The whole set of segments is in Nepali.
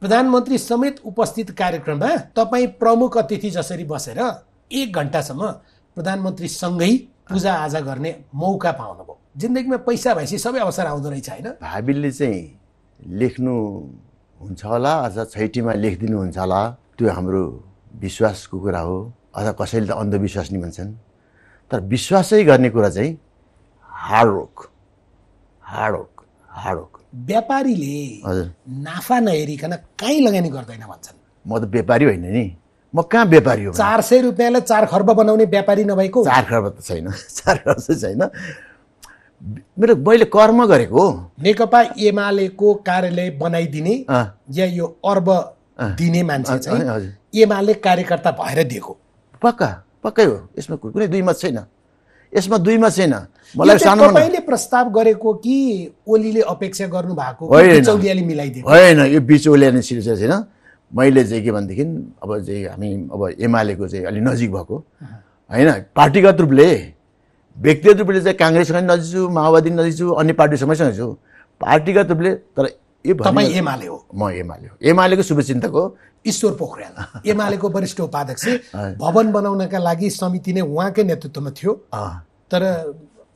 प्रधानमन्त्री समेत उपस्थित कार्यक्रममा तपाईँ प्रमुख अतिथि जसरी बसेर एक घन्टासम्म प्रधानमन्त्रीसँगै पूजाआजा गर्ने मौका पाउनुभयो जिन्दगीमा पैसा भएपछि सबै अवसर आउँदो रहेछ होइन हाबिलले चाहिँ लेख्नु हुन्छ होला अथवा छैटीमा लेखिदिनु हुन्छ होला त्यो हाम्रो विश्वासको कुरा हो अथवा कसैले त अन्धविश्वास नि भन्छन् तर विश्वासै गर्ने कुरा चाहिँ हार्डवर्क हार्डवर्क हार्ड व्यापारीले नाफा नहेरिकन कहीँ लगानी गर्दैन भन्छन् म त व्यापारी होइन नि म कहाँ व्यापारी हो चार सय रुपियाँलाई चार खर्ब बनाउने व्यापारी नभएको चार खर्ब त छैन चार खर्ब चाहिँ छैन मेरो मैले कर्म गरेको हो नेकपा एमालेको कार्यालय बनाइदिने या यो अर्ब दिने मान्छे चाहिँ एमाले कार्यकर्ता भएर दिएको पक्का पक्कै हो यसमा कुनै दुई मत छैन यसमा दुईमा छैन मलाई तपाईँले प्रस्ताव गरेको कि ओलीले अपेक्षा गर्नु भएको होइन यो बिचौलियाले सिलसिला छैन मैले चाहिँ के भनेदेखि अब चाहिँ हामी अब एमालेको चाहिँ अलिक नजिक भएको होइन पार्टीगत रूपले व्यक्तिगत रूपले चाहिँ काङ्ग्रेससँग नजिक छु माओवादी नजिक छु अन्य पार्टीसँगै छु पार्टीगत रूपले तर तपाईँ एमाले हो म एमाले हो एमालेको शुभचिन्तक हो ईश्वर पोखरेल एमालेको वरिष्ठ उपाध्यक्ष भवन बनाउनका लागि समिति नै उहाँकै नेतृत्वमा थियो तर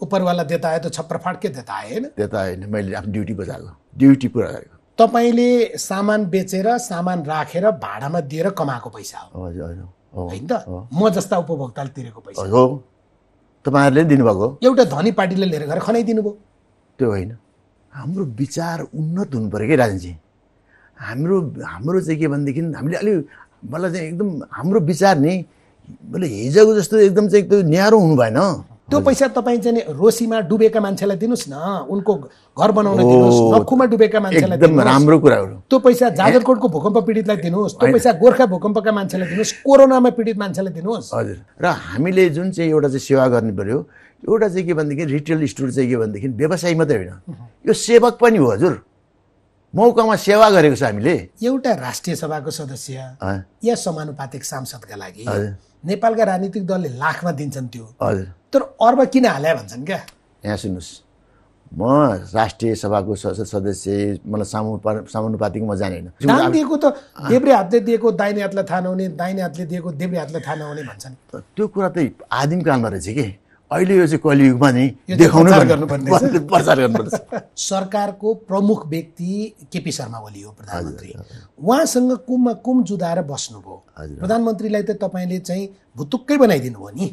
उपरवाला देता आयो त छप्रफाटकै देता आयो होइन देता आएन मैले आफ्नो ड्युटी बजाएको ड्युटी पुरा गरेको तपाईँले सामान बेचेर सामान राखेर भाडामा दिएर कमाएको पैसा हो होइन त म जस्ता उपभोक्ताले तिरेको पैसा हो तपाईँहरूले दिनुभएको एउटा धनी पार्टीले लिएर गएर खनाइदिनु भयो त्यो होइन हाम्रो विचार उन्नत हुनु पऱ्यो क्या राजनजी हाम्रो हाम्रो चाहिँ के भनेदेखि हामीले अलिक मलाई चाहिँ एकदम हाम्रो विचार नि मैले हिजोको जस्तो एकदम चाहिँ त्यो न्यारो हुनु भएन त्यो पैसा तपाईँ चाहिँ रोसीमा डुबेका मान्छेलाई दिनुहोस् न उनको घर बनाउन दिनुहोस् नखुमा डुबेका मान्छेलाई एकदम राम्रो कुरा हो त्यो पैसा जाजरकोटको भूकम्प पीडितलाई दिनुहोस् त्यो पैसा गोर्खा भूकम्पका मान्छेलाई दिनुहोस् कोरोनामा पीडित मान्छेलाई दिनुहोस् हजुर र हामीले जुन चाहिँ एउटा चाहिँ सेवा गर्नु पऱ्यो एउटा चाहिँ के भनेदेखि रिटेल स्टोर चाहिँ के भनेदेखि व्यवसाय मात्रै होइन यो सेवक पनि हो हजुर मौकामा सेवा गरेको छ हामीले एउटा राष्ट्रिय सभाको सदस्य या समानुपातिक सांसदका लागि नेपालका राजनीतिक दलले लाखमा दिन्छन् त्यो हजुर तर अर्ब किन हाल्या भन्छन् क्या यहाँ सुन्नुहोस् म राष्ट्रिय सभाको सदस्य मलाई सामु सामानुपातिक म जानेन दिएको त देब्रे हातले दिएको दाहिने हातलाई थाहा नहुने दाहिने हातले दिएको देब्रे हातलाई थाहा नहुने भन्छन् त्यो कुरा त आदिम कालमा रहेछ कि अहिले यो चाहिँ कलियुगमा नि देखाउनु प्रचार गर्नुपर्छ सरकारको प्रमुख व्यक्ति केपी शर्मा ओली हो प्रधानमन्त्री उहाँसँग कुममा कुम जुदाएर बस्नुभयो प्रधानमन्त्रीलाई त तपाईँले चाहिँ भुतुक्कै बनाइदिनु भयो नि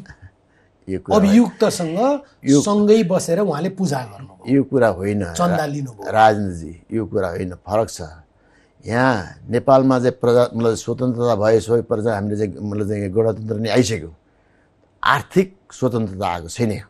अभियुक्तसँग सँगै बसेर उहाँले पूजा गर्नु यो कुरा होइन चन्दा लिनुभयो राजनीतिजी यो कुरा होइन फरक छ यहाँ नेपालमा चाहिँ प्रजा मतलब स्वतन्त्रता भए सबै प्रजा हामीले चाहिँ मतलब चाहिँ गणतन्त्र नै आइसक्यो आर्थिक स्वतन्त्रता आएको छैन